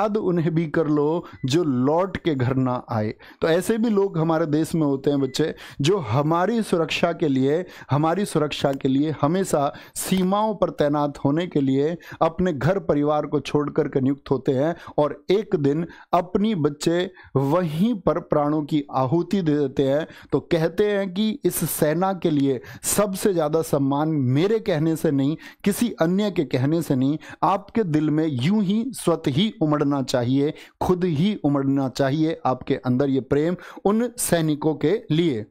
याद उन्हें भी कर लो जो लौट के घर ना आए तो ऐसे भी लोग हमारे देश में होते हैं बच्चे जो हमारी सुरक्षा के लिए हमारी सुरक्षा के लिए हमेशा सीमाओं पर तैनात होने के लिए अपने घर परिवार को छोड़ करके नियुक्त होते हैं और एक दिन अपनी बच्चे वहीं पर प्राणों की आहुति दे देते हैं तो कहते हैं कि इस सेना के लिए सबसे ज़्यादा सम्मान मेरे कहने से नहीं किसी अन्य के कहने से नहीं आपके दिल में यूं ही स्वत ही उमड़ उमड़ना चाहिए खुद ही उमड़ना चाहिए आपके अंदर ये प्रेम उन सैनिकों के लिए